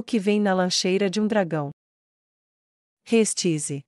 o que vem na lancheira de um dragão. Restize.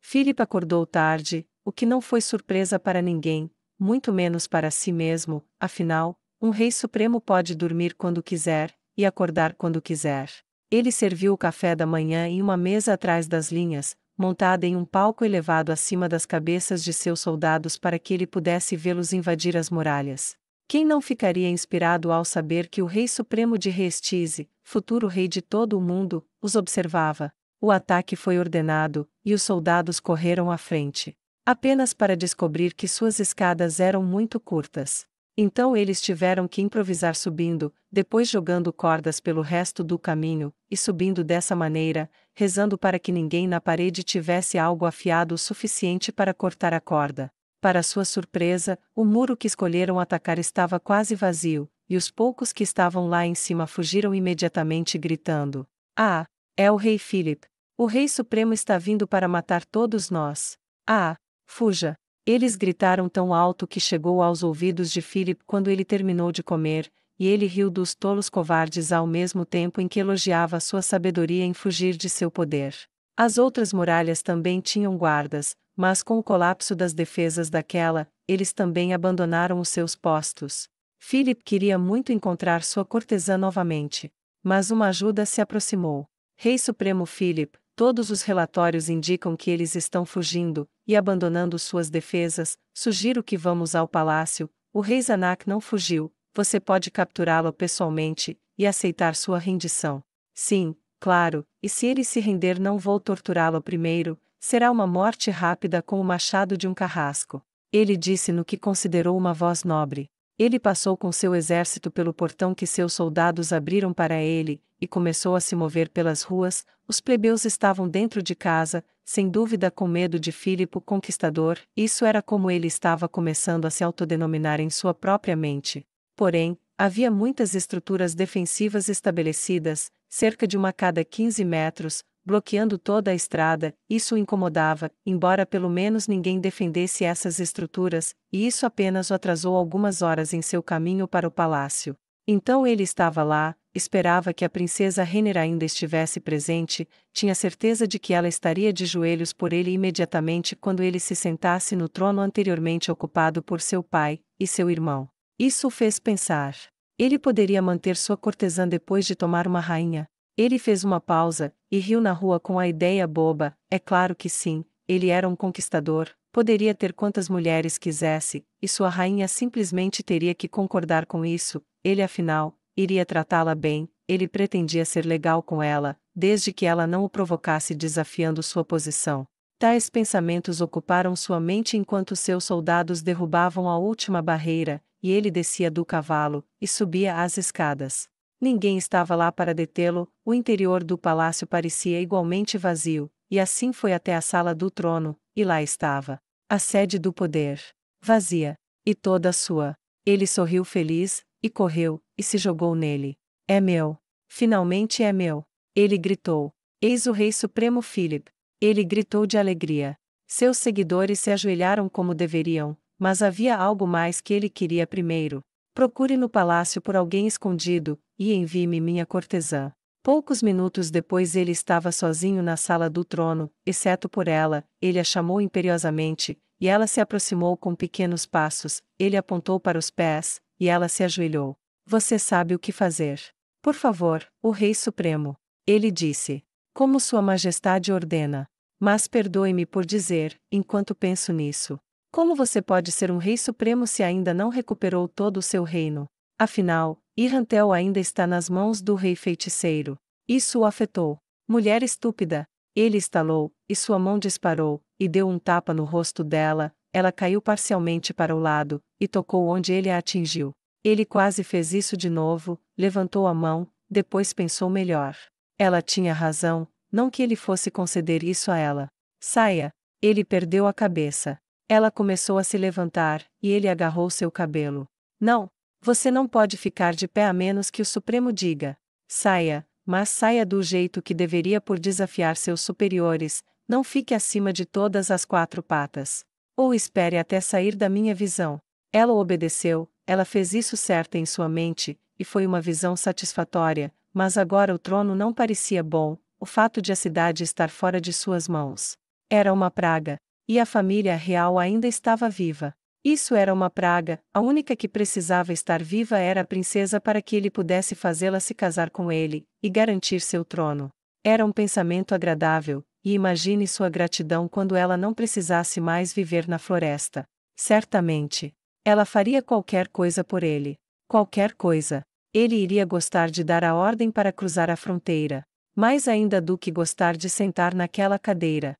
Philip acordou tarde, o que não foi surpresa para ninguém, muito menos para si mesmo, afinal, um rei supremo pode dormir quando quiser e acordar quando quiser. Ele serviu o café da manhã em uma mesa atrás das linhas, montada em um palco elevado acima das cabeças de seus soldados para que ele pudesse vê-los invadir as muralhas. Quem não ficaria inspirado ao saber que o Rei Supremo de Restize, futuro rei de todo o mundo, os observava? O ataque foi ordenado, e os soldados correram à frente. Apenas para descobrir que suas escadas eram muito curtas. Então eles tiveram que improvisar subindo, depois jogando cordas pelo resto do caminho, e subindo dessa maneira, rezando para que ninguém na parede tivesse algo afiado o suficiente para cortar a corda. Para sua surpresa, o muro que escolheram atacar estava quase vazio, e os poucos que estavam lá em cima fugiram imediatamente gritando: Ah, é o rei Philip! O rei supremo está vindo para matar todos nós! Ah, fuja! Eles gritaram tão alto que chegou aos ouvidos de Philip quando ele terminou de comer, e ele riu dos tolos covardes ao mesmo tempo em que elogiava sua sabedoria em fugir de seu poder. As outras muralhas também tinham guardas, mas com o colapso das defesas daquela, eles também abandonaram os seus postos. Philip queria muito encontrar sua cortesã novamente, mas uma ajuda se aproximou. Rei Supremo Philip, todos os relatórios indicam que eles estão fugindo e abandonando suas defesas. Sugiro que vamos ao palácio. O rei Zanak não fugiu, você pode capturá-lo pessoalmente e aceitar sua rendição. Sim, claro, e se ele se render, não vou torturá-lo primeiro, Será uma morte rápida com o machado de um carrasco. Ele disse no que considerou uma voz nobre. Ele passou com seu exército pelo portão que seus soldados abriram para ele, e começou a se mover pelas ruas. Os plebeus estavam dentro de casa, sem dúvida com medo de Filipe Conquistador, isso era como ele estava começando a se autodenominar em sua própria mente. Porém, havia muitas estruturas defensivas estabelecidas, cerca de uma cada 15 metros, bloqueando toda a estrada, isso o incomodava, embora pelo menos ninguém defendesse essas estruturas, e isso apenas o atrasou algumas horas em seu caminho para o palácio. Então ele estava lá, esperava que a princesa Renner ainda estivesse presente, tinha certeza de que ela estaria de joelhos por ele imediatamente quando ele se sentasse no trono anteriormente ocupado por seu pai e seu irmão. Isso o fez pensar. Ele poderia manter sua cortesã depois de tomar uma rainha, ele fez uma pausa, e riu na rua com a ideia boba, é claro que sim, ele era um conquistador, poderia ter quantas mulheres quisesse, e sua rainha simplesmente teria que concordar com isso, ele afinal, iria tratá-la bem, ele pretendia ser legal com ela, desde que ela não o provocasse desafiando sua posição. Tais pensamentos ocuparam sua mente enquanto seus soldados derrubavam a última barreira, e ele descia do cavalo, e subia as escadas. Ninguém estava lá para detê-lo, o interior do palácio parecia igualmente vazio, e assim foi até a sala do trono, e lá estava. A sede do poder. Vazia. E toda a sua. Ele sorriu feliz, e correu, e se jogou nele. É meu. Finalmente é meu. Ele gritou. Eis o Rei Supremo Philip. Ele gritou de alegria. Seus seguidores se ajoelharam como deveriam, mas havia algo mais que ele queria primeiro. Procure no palácio por alguém escondido, e envie-me minha cortesã. Poucos minutos depois ele estava sozinho na sala do trono, exceto por ela, ele a chamou imperiosamente, e ela se aproximou com pequenos passos, ele apontou para os pés, e ela se ajoelhou. Você sabe o que fazer. Por favor, o Rei Supremo. Ele disse. Como Sua Majestade ordena. Mas perdoe-me por dizer, enquanto penso nisso. Como você pode ser um rei supremo se ainda não recuperou todo o seu reino? Afinal, Irantel ainda está nas mãos do rei feiticeiro. Isso o afetou. Mulher estúpida. Ele estalou, e sua mão disparou, e deu um tapa no rosto dela, ela caiu parcialmente para o lado, e tocou onde ele a atingiu. Ele quase fez isso de novo, levantou a mão, depois pensou melhor. Ela tinha razão, não que ele fosse conceder isso a ela. Saia! Ele perdeu a cabeça. Ela começou a se levantar, e ele agarrou seu cabelo. Não! Você não pode ficar de pé a menos que o Supremo diga. Saia, mas saia do jeito que deveria por desafiar seus superiores, não fique acima de todas as quatro patas. Ou espere até sair da minha visão. Ela obedeceu, ela fez isso certa em sua mente, e foi uma visão satisfatória, mas agora o trono não parecia bom, o fato de a cidade estar fora de suas mãos. Era uma praga, e a família real ainda estava viva. Isso era uma praga, a única que precisava estar viva era a princesa para que ele pudesse fazê-la se casar com ele, e garantir seu trono. Era um pensamento agradável, e imagine sua gratidão quando ela não precisasse mais viver na floresta. Certamente. Ela faria qualquer coisa por ele. Qualquer coisa. Ele iria gostar de dar a ordem para cruzar a fronteira. Mais ainda do que gostar de sentar naquela cadeira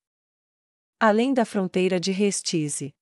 além da fronteira de Restize.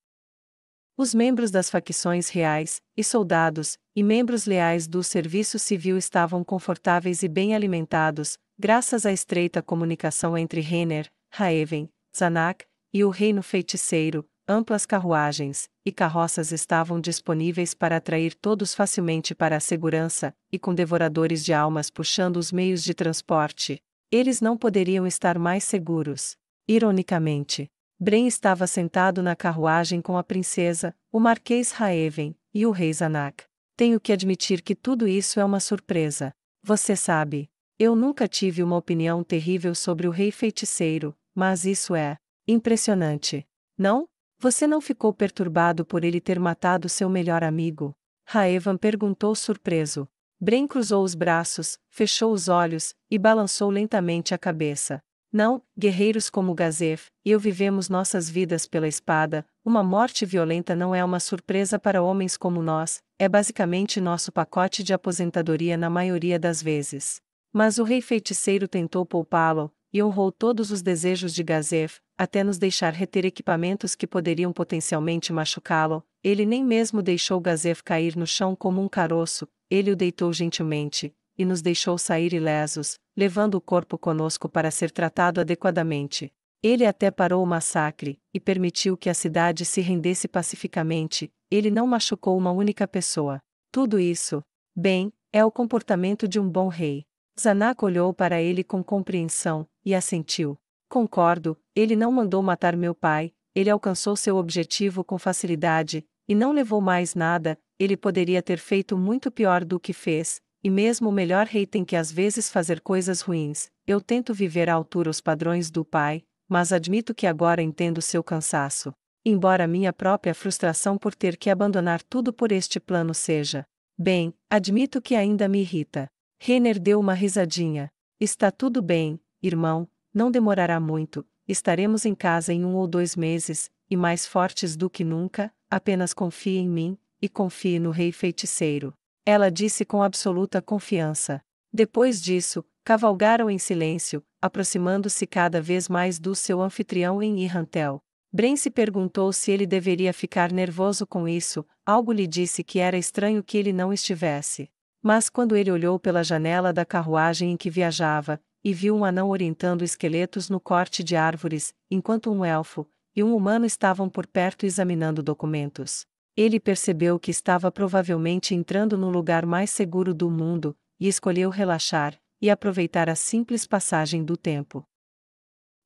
Os membros das facções reais, e soldados, e membros leais do serviço civil estavam confortáveis e bem alimentados, graças à estreita comunicação entre Renner, Haeven, Zanak e o Reino Feiticeiro, amplas carruagens e carroças estavam disponíveis para atrair todos facilmente para a segurança, e com devoradores de almas puxando os meios de transporte, eles não poderiam estar mais seguros. Ironicamente, Bren estava sentado na carruagem com a princesa, o Marquês Raeven e o rei Zanak. Tenho que admitir que tudo isso é uma surpresa. Você sabe, eu nunca tive uma opinião terrível sobre o rei feiticeiro, mas isso é impressionante. Não? Você não ficou perturbado por ele ter matado seu melhor amigo? Raevan perguntou surpreso. Bren cruzou os braços, fechou os olhos e balançou lentamente a cabeça. Não, guerreiros como Gazev, eu vivemos nossas vidas pela espada, uma morte violenta não é uma surpresa para homens como nós, é basicamente nosso pacote de aposentadoria na maioria das vezes. Mas o rei feiticeiro tentou poupá-lo, e honrou todos os desejos de Gazev, até nos deixar reter equipamentos que poderiam potencialmente machucá-lo, ele nem mesmo deixou Gazev cair no chão como um caroço, ele o deitou gentilmente, e nos deixou sair ilesos, levando o corpo conosco para ser tratado adequadamente. Ele até parou o massacre, e permitiu que a cidade se rendesse pacificamente, ele não machucou uma única pessoa. Tudo isso, bem, é o comportamento de um bom rei. Zanak olhou para ele com compreensão, e assentiu. Concordo, ele não mandou matar meu pai, ele alcançou seu objetivo com facilidade, e não levou mais nada, ele poderia ter feito muito pior do que fez, e mesmo o melhor rei tem que às vezes fazer coisas ruins. Eu tento viver à altura os padrões do pai, mas admito que agora entendo seu cansaço. Embora minha própria frustração por ter que abandonar tudo por este plano seja. Bem, admito que ainda me irrita. Renner deu uma risadinha. Está tudo bem, irmão, não demorará muito, estaremos em casa em um ou dois meses, e mais fortes do que nunca, apenas confie em mim, e confie no rei feiticeiro ela disse com absoluta confiança. Depois disso, cavalgaram em silêncio, aproximando-se cada vez mais do seu anfitrião em Irantel. Bren se perguntou se ele deveria ficar nervoso com isso, algo lhe disse que era estranho que ele não estivesse. Mas quando ele olhou pela janela da carruagem em que viajava, e viu um anão orientando esqueletos no corte de árvores, enquanto um elfo e um humano estavam por perto examinando documentos. Ele percebeu que estava provavelmente entrando no lugar mais seguro do mundo, e escolheu relaxar e aproveitar a simples passagem do tempo.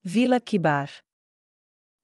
Vila Kibar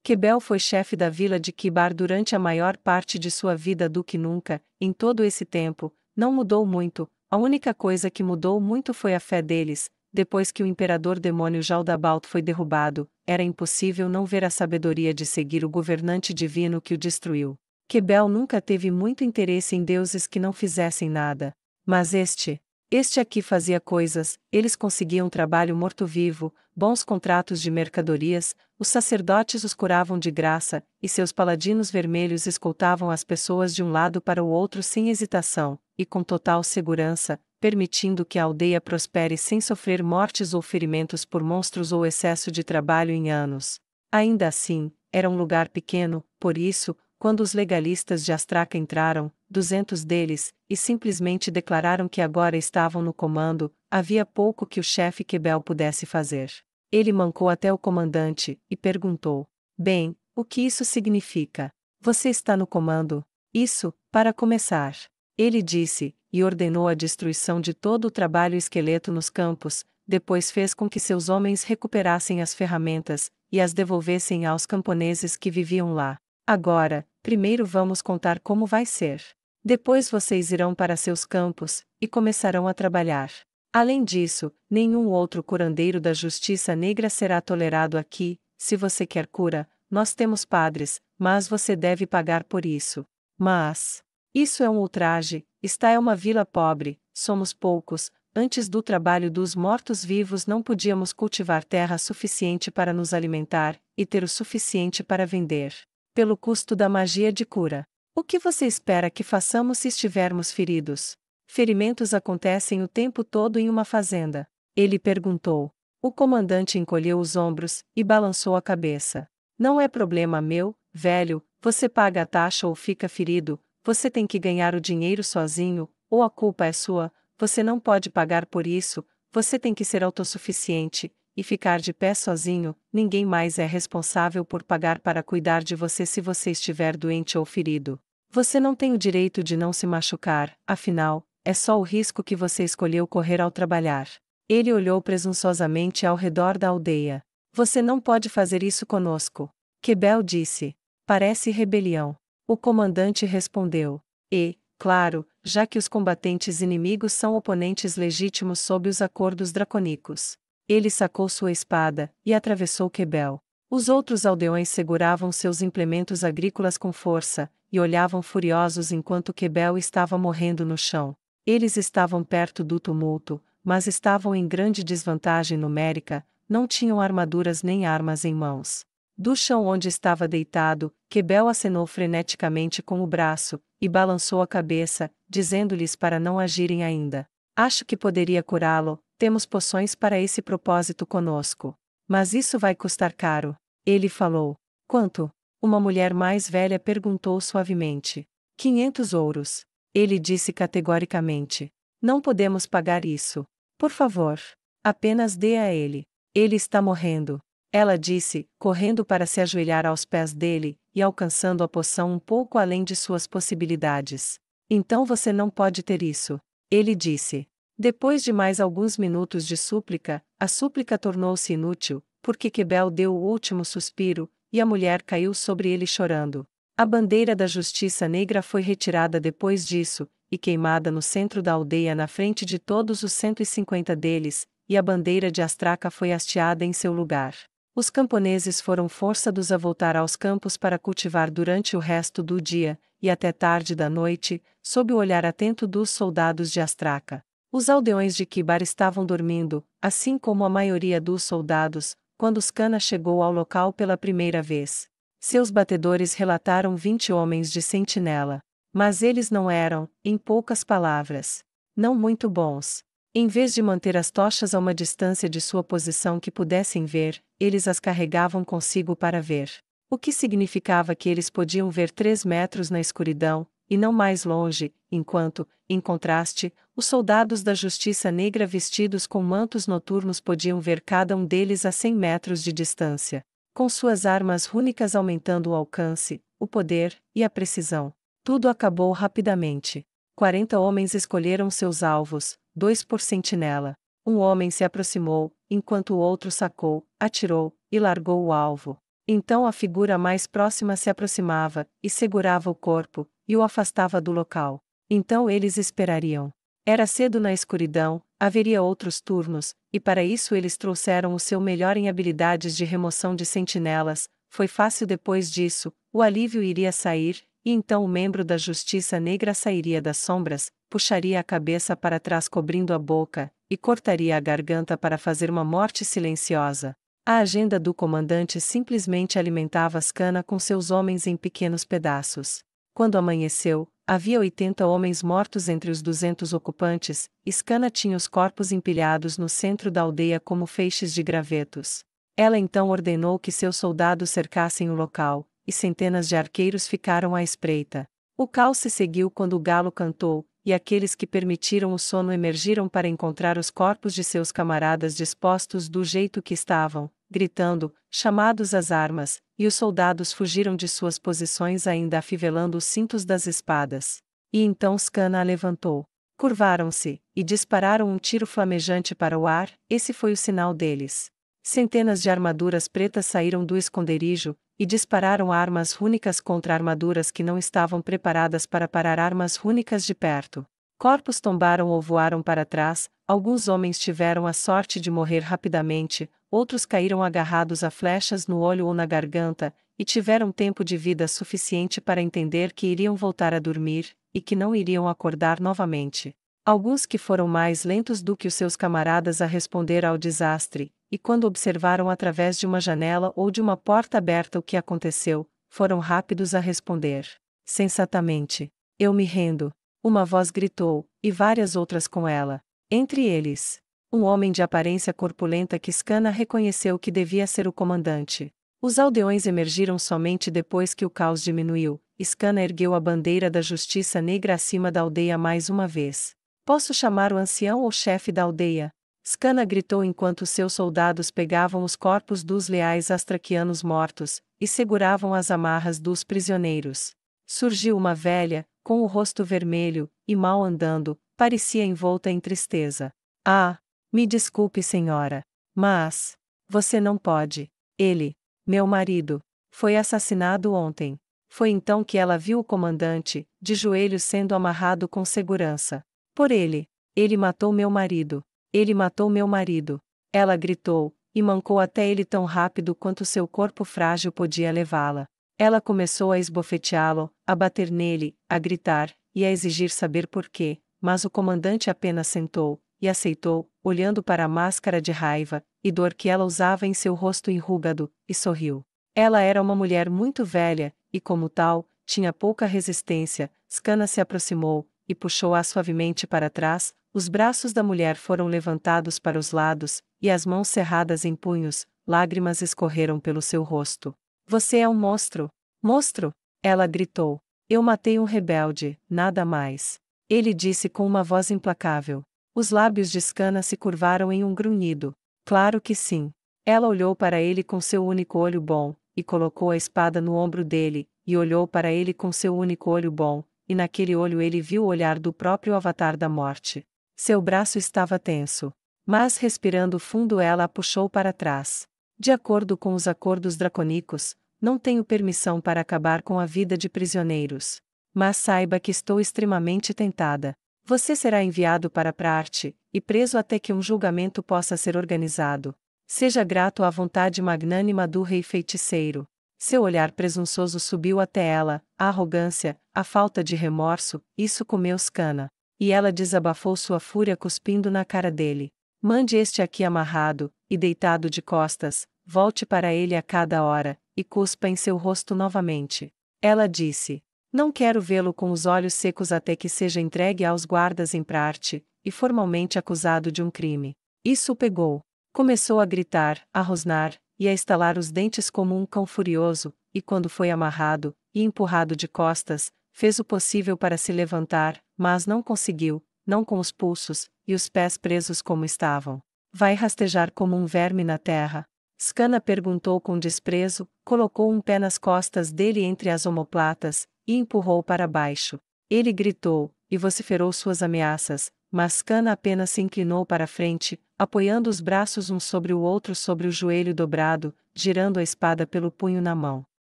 Kebel foi chefe da vila de Kibar durante a maior parte de sua vida do que nunca, em todo esse tempo, não mudou muito, a única coisa que mudou muito foi a fé deles, depois que o imperador demônio Jaldabalt foi derrubado, era impossível não ver a sabedoria de seguir o governante divino que o destruiu. Quebel nunca teve muito interesse em deuses que não fizessem nada, mas este, este aqui fazia coisas, eles conseguiam trabalho morto-vivo, bons contratos de mercadorias, os sacerdotes os curavam de graça, e seus paladinos vermelhos escoltavam as pessoas de um lado para o outro sem hesitação, e com total segurança, permitindo que a aldeia prospere sem sofrer mortes ou ferimentos por monstros ou excesso de trabalho em anos. Ainda assim, era um lugar pequeno, por isso, quando os legalistas de Astraca entraram, 200 deles, e simplesmente declararam que agora estavam no comando, havia pouco que o chefe Quebel pudesse fazer. Ele mancou até o comandante e perguntou: Bem, o que isso significa? Você está no comando? Isso, para começar. Ele disse, e ordenou a destruição de todo o trabalho esqueleto nos campos, depois fez com que seus homens recuperassem as ferramentas e as devolvessem aos camponeses que viviam lá. Agora, primeiro vamos contar como vai ser. Depois vocês irão para seus campos e começarão a trabalhar. Além disso, nenhum outro curandeiro da justiça negra será tolerado aqui. Se você quer cura, nós temos padres, mas você deve pagar por isso. Mas. Isso é um ultraje, está é uma vila pobre, somos poucos, antes do trabalho dos mortos-vivos não podíamos cultivar terra suficiente para nos alimentar, e ter o suficiente para vender pelo custo da magia de cura. O que você espera que façamos se estivermos feridos? Ferimentos acontecem o tempo todo em uma fazenda. Ele perguntou. O comandante encolheu os ombros e balançou a cabeça. Não é problema meu, velho, você paga a taxa ou fica ferido, você tem que ganhar o dinheiro sozinho, ou a culpa é sua, você não pode pagar por isso, você tem que ser autossuficiente, e ficar de pé sozinho, ninguém mais é responsável por pagar para cuidar de você se você estiver doente ou ferido. Você não tem o direito de não se machucar, afinal, é só o risco que você escolheu correr ao trabalhar. Ele olhou presunçosamente ao redor da aldeia. Você não pode fazer isso conosco. Quebel disse. Parece rebelião. O comandante respondeu. E, claro, já que os combatentes inimigos são oponentes legítimos sob os acordos draconicos. Ele sacou sua espada, e atravessou Quebel. Os outros aldeões seguravam seus implementos agrícolas com força, e olhavam furiosos enquanto Quebel estava morrendo no chão. Eles estavam perto do tumulto, mas estavam em grande desvantagem numérica, não tinham armaduras nem armas em mãos. Do chão onde estava deitado, Quebel acenou freneticamente com o braço, e balançou a cabeça, dizendo-lhes para não agirem ainda. Acho que poderia curá-lo, temos poções para esse propósito conosco. Mas isso vai custar caro. Ele falou. Quanto? Uma mulher mais velha perguntou suavemente. Quinhentos ouros. Ele disse categoricamente. Não podemos pagar isso. Por favor. Apenas dê a ele. Ele está morrendo. Ela disse, correndo para se ajoelhar aos pés dele e alcançando a poção um pouco além de suas possibilidades. Então você não pode ter isso. Ele disse. Depois de mais alguns minutos de súplica, a súplica tornou-se inútil, porque Quebel deu o último suspiro, e a mulher caiu sobre ele chorando. A bandeira da justiça negra foi retirada depois disso, e queimada no centro da aldeia na frente de todos os 150 deles, e a bandeira de Astraca foi hasteada em seu lugar. Os camponeses foram forçados a voltar aos campos para cultivar durante o resto do dia, e até tarde da noite, sob o olhar atento dos soldados de Astraca. Os aldeões de Kibar estavam dormindo, assim como a maioria dos soldados, quando Oscana chegou ao local pela primeira vez. Seus batedores relataram 20 homens de sentinela. Mas eles não eram, em poucas palavras, não muito bons. Em vez de manter as tochas a uma distância de sua posição que pudessem ver, eles as carregavam consigo para ver. O que significava que eles podiam ver três metros na escuridão, e não mais longe, enquanto, em contraste, os soldados da Justiça Negra vestidos com mantos noturnos podiam ver cada um deles a cem metros de distância, com suas armas rúnicas aumentando o alcance, o poder e a precisão. Tudo acabou rapidamente. Quarenta homens escolheram seus alvos, dois por sentinela. Um homem se aproximou, enquanto o outro sacou, atirou e largou o alvo. Então a figura mais próxima se aproximava e segurava o corpo, e o afastava do local. Então eles esperariam. Era cedo na escuridão, haveria outros turnos, e para isso eles trouxeram o seu melhor em habilidades de remoção de sentinelas. Foi fácil depois disso, o alívio iria sair, e então o membro da Justiça Negra sairia das sombras, puxaria a cabeça para trás cobrindo a boca, e cortaria a garganta para fazer uma morte silenciosa. A agenda do comandante simplesmente alimentava as cana com seus homens em pequenos pedaços. Quando amanheceu, havia 80 homens mortos entre os 200 ocupantes, Scana tinha os corpos empilhados no centro da aldeia como feixes de gravetos. Ela então ordenou que seus soldados cercassem o local, e centenas de arqueiros ficaram à espreita. O caos se seguiu quando o galo cantou, e aqueles que permitiram o sono emergiram para encontrar os corpos de seus camaradas dispostos do jeito que estavam, gritando, chamados às armas, e os soldados fugiram de suas posições ainda afivelando os cintos das espadas. E então Scana a levantou. Curvaram-se, e dispararam um tiro flamejante para o ar, esse foi o sinal deles. Centenas de armaduras pretas saíram do esconderijo, e dispararam armas rúnicas contra armaduras que não estavam preparadas para parar armas rúnicas de perto. Corpos tombaram ou voaram para trás, alguns homens tiveram a sorte de morrer rapidamente, outros caíram agarrados a flechas no olho ou na garganta, e tiveram tempo de vida suficiente para entender que iriam voltar a dormir, e que não iriam acordar novamente. Alguns que foram mais lentos do que os seus camaradas a responder ao desastre, e quando observaram através de uma janela ou de uma porta aberta o que aconteceu, foram rápidos a responder. Sensatamente. Eu me rendo. Uma voz gritou, e várias outras com ela. Entre eles, um homem de aparência corpulenta que Scana reconheceu que devia ser o comandante. Os aldeões emergiram somente depois que o caos diminuiu. Scana ergueu a bandeira da justiça negra acima da aldeia mais uma vez. Posso chamar o ancião ou chefe da aldeia? Scana gritou enquanto seus soldados pegavam os corpos dos leais astraquianos mortos e seguravam as amarras dos prisioneiros. Surgiu uma velha, com o rosto vermelho e mal andando, parecia envolta em tristeza. Ah! Me desculpe, senhora, mas você não pode. Ele, meu marido, foi assassinado ontem. Foi então que ela viu o comandante, de joelhos sendo amarrado com segurança. Por ele. Ele matou meu marido. Ele matou meu marido. Ela gritou, e mancou até ele tão rápido quanto seu corpo frágil podia levá-la. Ela começou a esbofeteá-lo, a bater nele, a gritar, e a exigir saber por quê, mas o comandante apenas sentou, e aceitou, olhando para a máscara de raiva e dor que ela usava em seu rosto enrugado, e sorriu. Ela era uma mulher muito velha, e como tal, tinha pouca resistência. Scana se aproximou e puxou-a suavemente para trás. Os braços da mulher foram levantados para os lados, e as mãos cerradas em punhos, lágrimas escorreram pelo seu rosto. Você é um monstro! Monstro! Ela gritou. Eu matei um rebelde, nada mais. Ele disse com uma voz implacável. Os lábios de Scana se curvaram em um grunhido. Claro que sim. Ela olhou para ele com seu único olho bom, e colocou a espada no ombro dele, e olhou para ele com seu único olho bom, e naquele olho ele viu o olhar do próprio Avatar da Morte. Seu braço estava tenso. Mas respirando fundo ela a puxou para trás. De acordo com os acordos draconicos, não tenho permissão para acabar com a vida de prisioneiros. Mas saiba que estou extremamente tentada. Você será enviado para Prarte, e preso até que um julgamento possa ser organizado. Seja grato à vontade magnânima do rei feiticeiro. Seu olhar presunçoso subiu até ela, a arrogância, a falta de remorso, isso comeu Scana. E ela desabafou sua fúria cuspindo na cara dele. Mande este aqui amarrado, e deitado de costas, volte para ele a cada hora, e cuspa em seu rosto novamente. Ela disse. Não quero vê-lo com os olhos secos até que seja entregue aos guardas em Prarte, e formalmente acusado de um crime. Isso o pegou. Começou a gritar, a rosnar, e a estalar os dentes como um cão furioso, e quando foi amarrado, e empurrado de costas, fez o possível para se levantar, mas não conseguiu, não com os pulsos, e os pés presos como estavam. Vai rastejar como um verme na terra, Scana perguntou com desprezo, colocou um pé nas costas dele entre as omoplatas, e empurrou para baixo. Ele gritou, e vociferou suas ameaças, mas Scana apenas se inclinou para frente, apoiando os braços um sobre o outro sobre o joelho dobrado, girando a espada pelo punho na mão.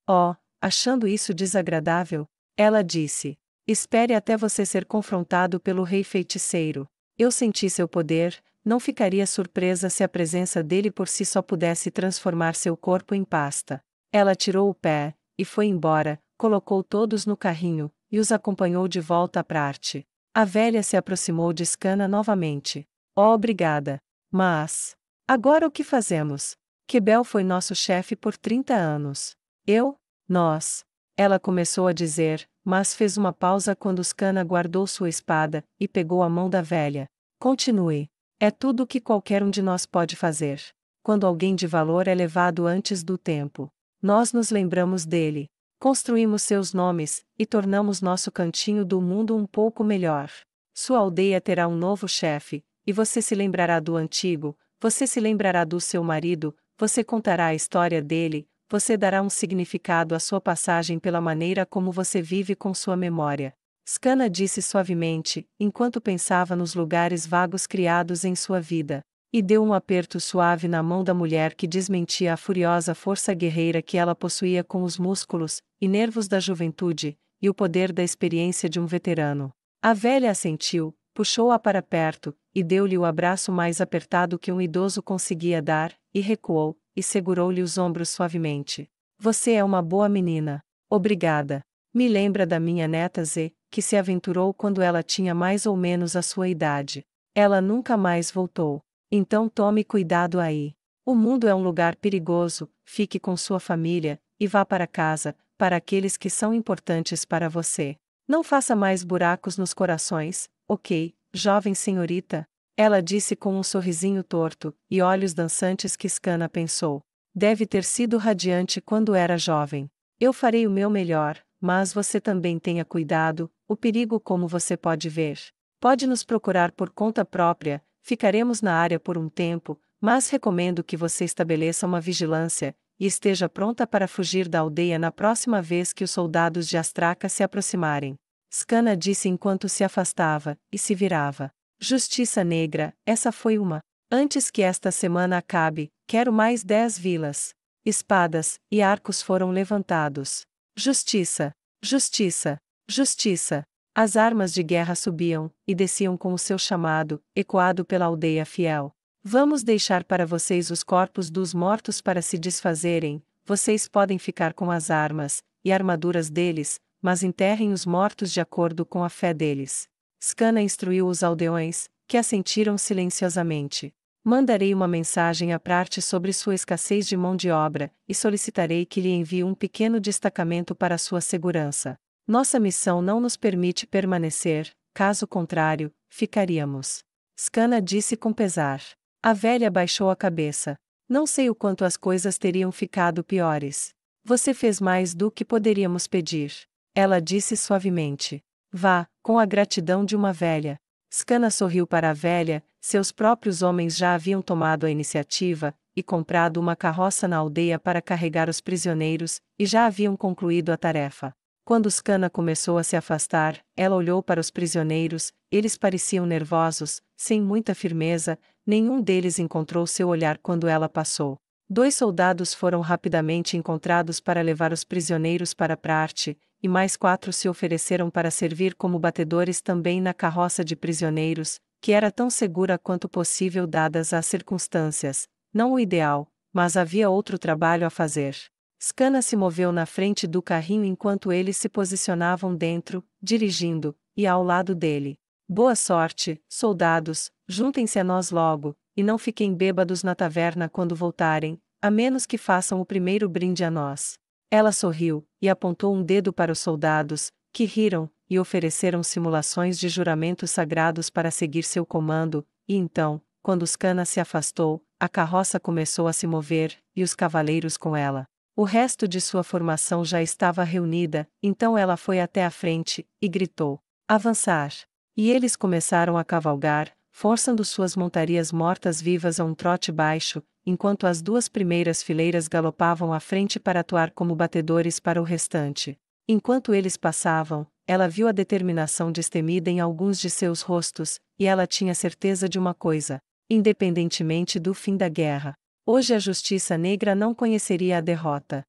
Oh, achando isso desagradável? Ela disse: Espere até você ser confrontado pelo rei feiticeiro. Eu senti seu poder, não ficaria surpresa se a presença dele por si só pudesse transformar seu corpo em pasta. Ela tirou o pé, e foi embora, colocou todos no carrinho, e os acompanhou de volta à prarte. A velha se aproximou de Scana novamente. Oh, obrigada. Mas. Agora o que fazemos? Quebel foi nosso chefe por 30 anos. Eu? Nós. Ela começou a dizer, mas fez uma pausa quando Scana guardou sua espada e pegou a mão da velha. Continue. É tudo o que qualquer um de nós pode fazer. Quando alguém de valor é levado antes do tempo, nós nos lembramos dele, construímos seus nomes e tornamos nosso cantinho do mundo um pouco melhor. Sua aldeia terá um novo chefe, e você se lembrará do antigo, você se lembrará do seu marido, você contará a história dele, você dará um significado à sua passagem pela maneira como você vive com sua memória. Scana disse suavemente, enquanto pensava nos lugares vagos criados em sua vida, e deu um aperto suave na mão da mulher que desmentia a furiosa força guerreira que ela possuía com os músculos e nervos da juventude e o poder da experiência de um veterano. A velha assentiu, puxou-a para perto e deu-lhe o abraço mais apertado que um idoso conseguia dar, e recuou e segurou-lhe os ombros suavemente. Você é uma boa menina. Obrigada. Me lembra da minha neta Z, que se aventurou quando ela tinha mais ou menos a sua idade. Ela nunca mais voltou. Então tome cuidado aí. O mundo é um lugar perigoso, fique com sua família, e vá para casa, para aqueles que são importantes para você. Não faça mais buracos nos corações, ok, jovem senhorita? Ela disse com um sorrisinho torto, e olhos dançantes que Scana pensou. Deve ter sido radiante quando era jovem. Eu farei o meu melhor, mas você também tenha cuidado, o perigo como você pode ver. Pode nos procurar por conta própria, ficaremos na área por um tempo, mas recomendo que você estabeleça uma vigilância e esteja pronta para fugir da aldeia na próxima vez que os soldados de Astraca se aproximarem. Scana disse enquanto se afastava e se virava. Justiça Negra, essa foi uma. Antes que esta semana acabe, quero mais dez vilas. Espadas e arcos foram levantados. Justiça! Justiça! Justiça! As armas de guerra subiam e desciam com o seu chamado, ecoado pela aldeia fiel. Vamos deixar para vocês os corpos dos mortos para se desfazerem, vocês podem ficar com as armas e armaduras deles, mas enterrem os mortos de acordo com a fé deles. Scana instruiu os aldeões, que assentiram silenciosamente. Mandarei uma mensagem à parte sobre sua escassez de mão de obra, e solicitarei que lhe envie um pequeno destacamento para sua segurança. Nossa missão não nos permite permanecer, caso contrário, ficaríamos. Scana disse com pesar. A velha baixou a cabeça. Não sei o quanto as coisas teriam ficado piores. Você fez mais do que poderíamos pedir. Ela disse suavemente. Vá, com a gratidão de uma velha. Scana sorriu para a velha, seus próprios homens já haviam tomado a iniciativa, e comprado uma carroça na aldeia para carregar os prisioneiros, e já haviam concluído a tarefa. Quando Scana começou a se afastar, ela olhou para os prisioneiros, eles pareciam nervosos, sem muita firmeza, nenhum deles encontrou seu olhar quando ela passou. Dois soldados foram rapidamente encontrados para levar os prisioneiros para Prarte, e mais quatro se ofereceram para servir como batedores também na carroça de prisioneiros, que era tão segura quanto possível dadas as circunstâncias, não o ideal, mas havia outro trabalho a fazer. Scana se moveu na frente do carrinho enquanto eles se posicionavam dentro, dirigindo, e ao lado dele. Boa sorte, soldados, juntem-se a nós logo, e não fiquem bêbados na taverna quando voltarem, a menos que façam o primeiro brinde a nós. Ela sorriu, e apontou um dedo para os soldados, que riram, e ofereceram simulações de juramentos sagrados para seguir seu comando, e então, quando Oscana se afastou, a carroça começou a se mover, e os cavaleiros com ela. O resto de sua formação já estava reunida, então ela foi até a frente, e gritou: Avançar! E eles começaram a cavalgar, forçando suas montarias mortas-vivas a um trote baixo, enquanto as duas primeiras fileiras galopavam à frente para atuar como batedores para o restante. Enquanto eles passavam, ela viu a determinação destemida em alguns de seus rostos, e ela tinha certeza de uma coisa: independentemente do fim da guerra, hoje a justiça negra não conheceria a derrota.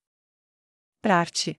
Prate.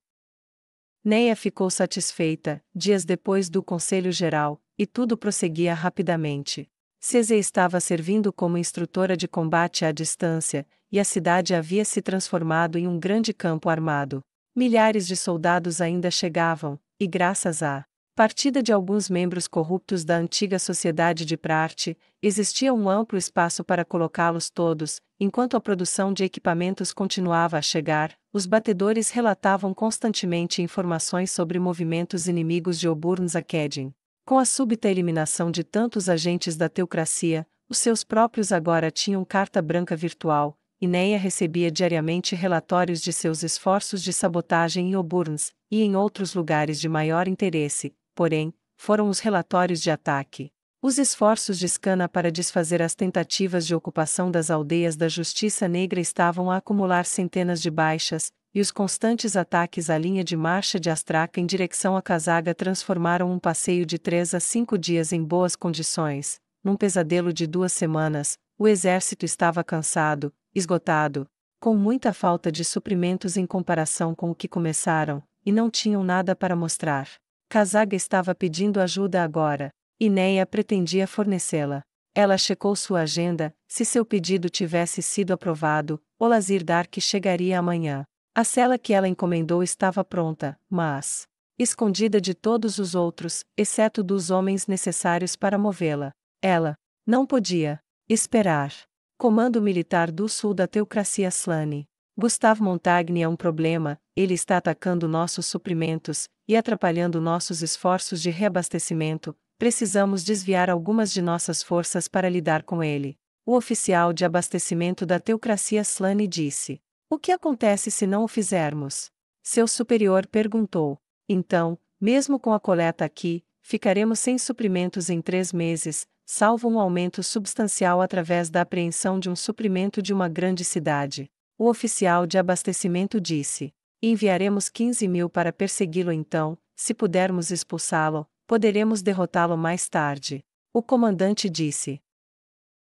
Neia ficou satisfeita, dias depois do Conselho Geral, e tudo prosseguia rapidamente. Cese estava servindo como instrutora de combate à distância, e a cidade havia se transformado em um grande campo armado. Milhares de soldados ainda chegavam, e graças à partida de alguns membros corruptos da antiga sociedade de Prarte, existia um amplo espaço para colocá-los todos, enquanto a produção de equipamentos continuava a chegar, os batedores relatavam constantemente informações sobre movimentos inimigos de Oburns a Kedin. Com a súbita eliminação de tantos agentes da teocracia, os seus próprios agora tinham carta branca virtual, Inéia recebia diariamente relatórios de seus esforços de sabotagem em Oburns e em outros lugares de maior interesse, porém, foram os relatórios de ataque. Os esforços de Scana para desfazer as tentativas de ocupação das aldeias da Justiça Negra estavam a acumular centenas de baixas, e os constantes ataques à linha de marcha de Astraca em direção a Casaga transformaram um passeio de três a cinco dias em boas condições, num pesadelo de duas semanas. O exército estava cansado, esgotado, com muita falta de suprimentos em comparação com o que começaram, e não tinham nada para mostrar. Casaga estava pedindo ajuda agora. Inéia pretendia fornecê-la. Ela checou sua agenda, se seu pedido tivesse sido aprovado, Olazir Dark chegaria amanhã. A cela que ela encomendou estava pronta, mas escondida de todos os outros, exceto dos homens necessários para movê-la. Ela não podia esperar. Comando Militar do Sul da Teocracia Slane. Gustavo Montagne é um problema, ele está atacando nossos suprimentos e atrapalhando nossos esforços de reabastecimento. Precisamos desviar algumas de nossas forças para lidar com ele. O oficial de abastecimento da Teocracia Slane disse. O que acontece se não o fizermos? Seu superior perguntou. Então, mesmo com a coleta aqui, ficaremos sem suprimentos em três meses, salvo um aumento substancial através da apreensão de um suprimento de uma grande cidade. O oficial de abastecimento disse: Enviaremos 15 mil para persegui-lo então, se pudermos expulsá-lo, poderemos derrotá-lo mais tarde. O comandante disse: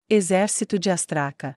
Exército de Astraca.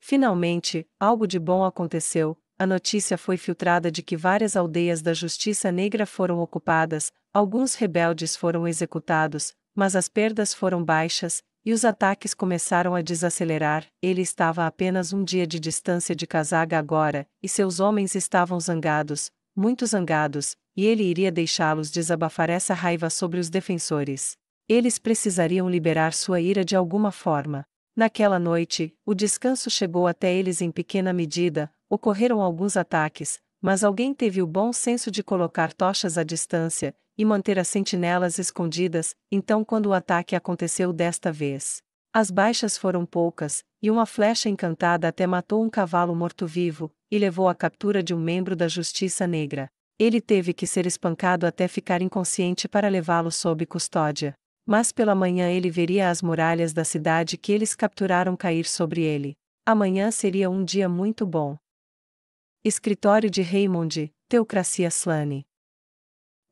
Finalmente, algo de bom aconteceu. A notícia foi filtrada de que várias aldeias da Justiça Negra foram ocupadas, alguns rebeldes foram executados, mas as perdas foram baixas, e os ataques começaram a desacelerar. Ele estava a apenas um dia de distância de Kazaga agora, e seus homens estavam zangados, muito zangados, e ele iria deixá-los desabafar essa raiva sobre os defensores. Eles precisariam liberar sua ira de alguma forma. Naquela noite, o descanso chegou até eles em pequena medida, ocorreram alguns ataques, mas alguém teve o bom senso de colocar tochas à distância e manter as sentinelas escondidas, então quando o ataque aconteceu desta vez. As baixas foram poucas, e uma flecha encantada até matou um cavalo morto-vivo, e levou à captura de um membro da Justiça Negra. Ele teve que ser espancado até ficar inconsciente para levá-lo sob custódia. Mas pela manhã ele veria as muralhas da cidade que eles capturaram cair sobre ele. Amanhã seria um dia muito bom. Escritório de Raymond, Teocracia Slane.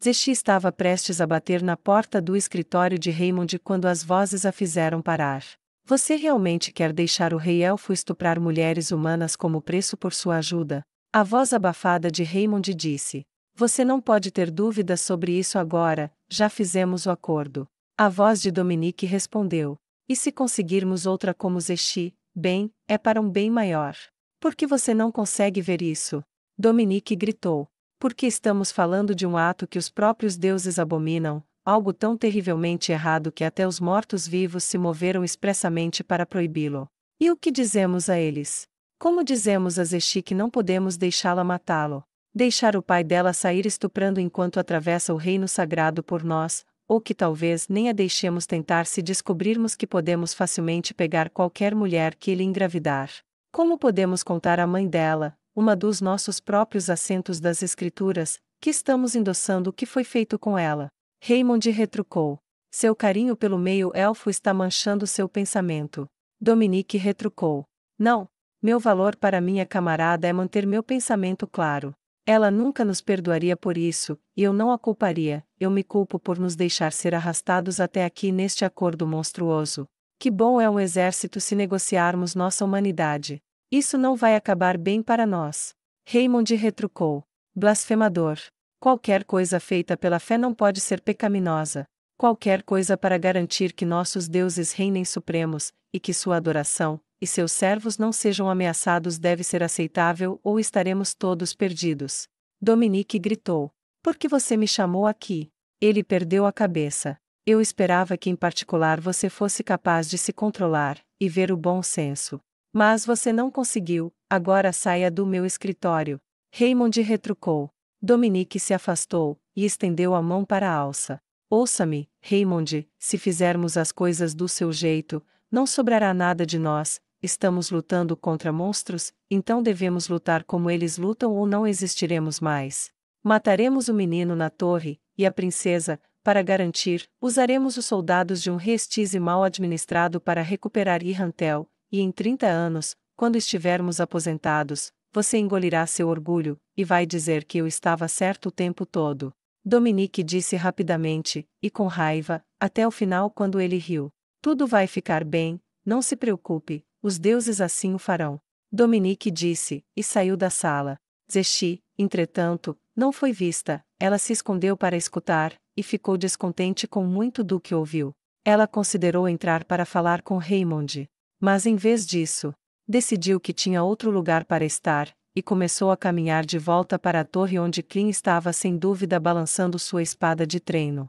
Zexi estava prestes a bater na porta do escritório de Raymond quando as vozes a fizeram parar. Você realmente quer deixar o rei elfo estuprar mulheres humanas como preço por sua ajuda? A voz abafada de Raymond disse: Você não pode ter dúvidas sobre isso agora, já fizemos o acordo. A voz de Dominique respondeu: E se conseguirmos outra como Zexi, bem, é para um bem maior. Por que você não consegue ver isso? Dominique gritou. Porque estamos falando de um ato que os próprios deuses abominam, algo tão terrivelmente errado que até os mortos-vivos se moveram expressamente para proibi-lo. E o que dizemos a eles? Como dizemos a Zexi que não podemos deixá-la matá-lo? Deixar o pai dela sair estuprando enquanto atravessa o reino sagrado por nós, ou que talvez nem a deixemos tentar se descobrirmos que podemos facilmente pegar qualquer mulher que ele engravidar. Como podemos contar à mãe dela, uma dos nossos próprios assentos das Escrituras, que estamos endossando o que foi feito com ela? Raymond retrucou. Seu carinho pelo meio-elfo está manchando seu pensamento. Dominique retrucou. Não, meu valor para minha camarada é manter meu pensamento claro. Ela nunca nos perdoaria por isso, e eu não a culparia, eu me culpo por nos deixar ser arrastados até aqui neste acordo monstruoso. Que bom é um exército se negociarmos nossa humanidade. Isso não vai acabar bem para nós. Raymond retrucou. Blasfemador. Qualquer coisa feita pela fé não pode ser pecaminosa. Qualquer coisa para garantir que nossos deuses reinem supremos, e que sua adoração, e seus servos não sejam ameaçados deve ser aceitável ou estaremos todos perdidos. Dominique gritou: Por que você me chamou aqui? Ele perdeu a cabeça. Eu esperava que, em particular, você fosse capaz de se controlar e ver o bom senso. Mas você não conseguiu, agora saia do meu escritório. Raymond retrucou. Dominique se afastou e estendeu a mão para a alça. Ouça-me, Raymond, se fizermos as coisas do seu jeito, não sobrará nada de nós, estamos lutando contra monstros, então devemos lutar como eles lutam ou não existiremos mais. Mataremos o menino na torre, e a princesa, para garantir, usaremos os soldados de um reestize mal administrado para recuperar Irantel. e em 30 anos, quando estivermos aposentados, você engolirá seu orgulho, e vai dizer que eu estava certo o tempo todo. Dominique disse rapidamente, e com raiva, até o final quando ele riu. Tudo vai ficar bem, não se preocupe, os deuses assim o farão. Dominique disse, e saiu da sala. Zexi, entretanto, não foi vista, ela se escondeu para escutar, e ficou descontente com muito do que ouviu. Ela considerou entrar para falar com Raymond. Mas em vez disso, decidiu que tinha outro lugar para estar, e começou a caminhar de volta para a torre onde Clint estava sem dúvida balançando sua espada de treino.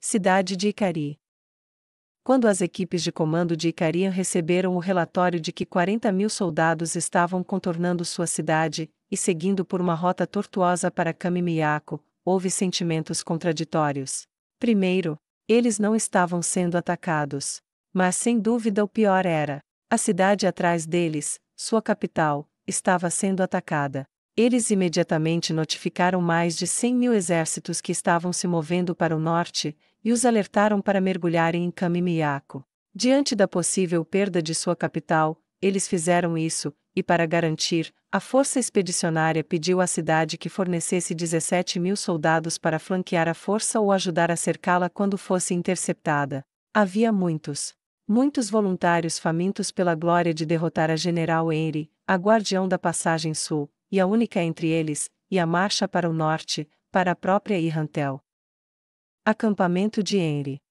Cidade de Icari quando as equipes de comando de Icarian receberam o relatório de que 40 mil soldados estavam contornando sua cidade, e seguindo por uma rota tortuosa para Kamimiyako, houve sentimentos contraditórios. Primeiro, eles não estavam sendo atacados. Mas sem dúvida o pior era. A cidade atrás deles, sua capital, estava sendo atacada. Eles imediatamente notificaram mais de 100 mil exércitos que estavam se movendo para o norte, e os alertaram para mergulharem em Kamimiyako. Diante da possível perda de sua capital, eles fizeram isso, e para garantir, a força expedicionária pediu à cidade que fornecesse 17 mil soldados para flanquear a força ou ajudar a cercá-la quando fosse interceptada. Havia muitos, muitos voluntários famintos pela glória de derrotar a General Henry, a guardião da passagem sul, e a única entre eles, e a marcha para o norte, para a própria Irantel. Acampamento de Enri.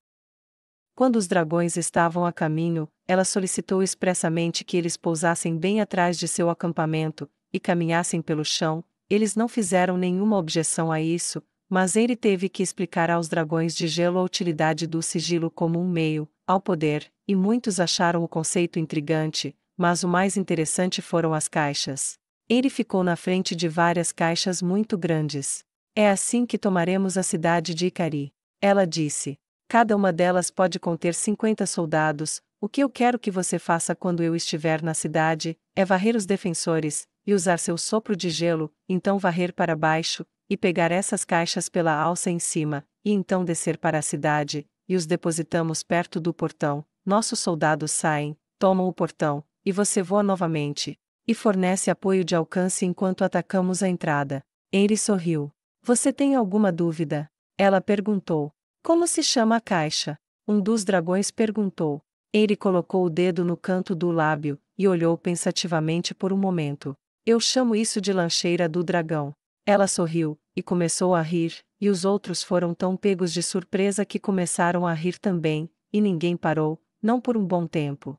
Quando os dragões estavam a caminho, ela solicitou expressamente que eles pousassem bem atrás de seu acampamento, e caminhassem pelo chão, eles não fizeram nenhuma objeção a isso, mas ele teve que explicar aos dragões de gelo a utilidade do sigilo como um meio, ao poder, e muitos acharam o conceito intrigante, mas o mais interessante foram as caixas. Ele ficou na frente de várias caixas muito grandes. É assim que tomaremos a cidade de Icari. Ela disse: Cada uma delas pode conter 50 soldados. O que eu quero que você faça quando eu estiver na cidade é varrer os defensores, e usar seu sopro de gelo, então varrer para baixo, e pegar essas caixas pela alça em cima, e então descer para a cidade, e os depositamos perto do portão. Nossos soldados saem, tomam o portão, e você voa novamente, e fornece apoio de alcance enquanto atacamos a entrada. Eire sorriu. Você tem alguma dúvida? Ela perguntou: Como se chama a caixa? Um dos dragões perguntou. Ele colocou o dedo no canto do lábio e olhou pensativamente por um momento. Eu chamo isso de lancheira do dragão. Ela sorriu e começou a rir, e os outros foram tão pegos de surpresa que começaram a rir também, e ninguém parou, não por um bom tempo.